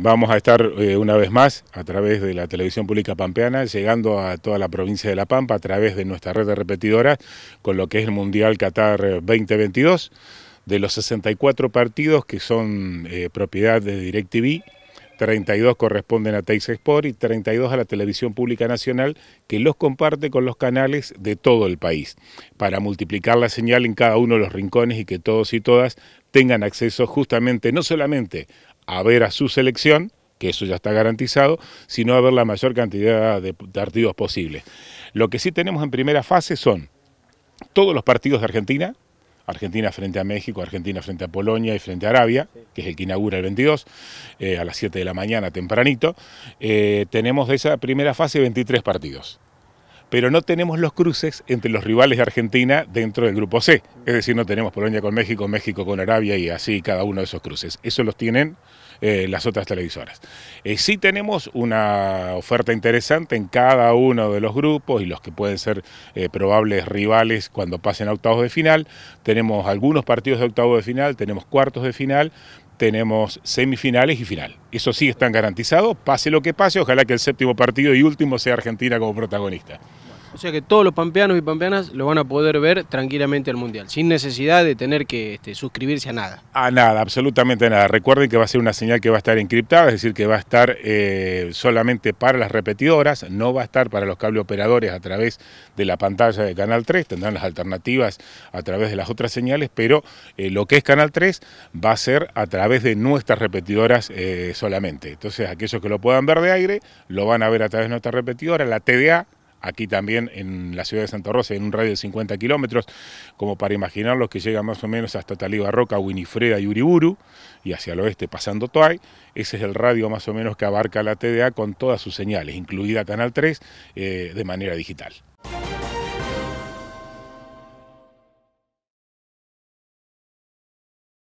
Vamos a estar eh, una vez más a través de la televisión pública pampeana, llegando a toda la provincia de La Pampa a través de nuestra red de repetidoras con lo que es el Mundial Qatar 2022, eh, de los 64 partidos que son eh, propiedad de DirecTV. 32 corresponden a Teis Sport y 32 a la Televisión Pública Nacional, que los comparte con los canales de todo el país, para multiplicar la señal en cada uno de los rincones y que todos y todas tengan acceso justamente no solamente a ver a su selección, que eso ya está garantizado, sino a ver la mayor cantidad de partidos posible. Lo que sí tenemos en primera fase son todos los partidos de Argentina, Argentina frente a México, Argentina frente a Polonia y frente a Arabia, que es el que inaugura el 22, eh, a las 7 de la mañana tempranito, eh, tenemos de esa primera fase 23 partidos. Pero no tenemos los cruces entre los rivales de Argentina dentro del grupo C. Es decir, no tenemos Polonia con México, México con Arabia y así cada uno de esos cruces. Eso los tienen eh, las otras televisoras. Eh, sí tenemos una oferta interesante en cada uno de los grupos y los que pueden ser eh, probables rivales cuando pasen a octavos de final. Tenemos algunos partidos de octavos de final, tenemos cuartos de final, tenemos semifinales y final. Eso sí están garantizados, pase lo que pase, ojalá que el séptimo partido y último sea Argentina como protagonista. O sea que todos los pampeanos y pampeanas lo van a poder ver tranquilamente al Mundial, sin necesidad de tener que este, suscribirse a nada. A nada, absolutamente nada. Recuerden que va a ser una señal que va a estar encriptada, es decir, que va a estar eh, solamente para las repetidoras, no va a estar para los cable operadores a través de la pantalla de Canal 3, tendrán las alternativas a través de las otras señales, pero eh, lo que es Canal 3 va a ser a través de nuestras repetidoras eh, solamente. Entonces aquellos que lo puedan ver de aire, lo van a ver a través de nuestra repetidora, la TDA, aquí también en la ciudad de Santa Rosa, en un radio de 50 kilómetros, como para imaginar los que llegan más o menos hasta Taliba Roca, Winifreda y Uriburu, y hacia el oeste pasando Toay. Ese es el radio más o menos que abarca la TDA con todas sus señales, incluida Canal 3, eh, de manera digital.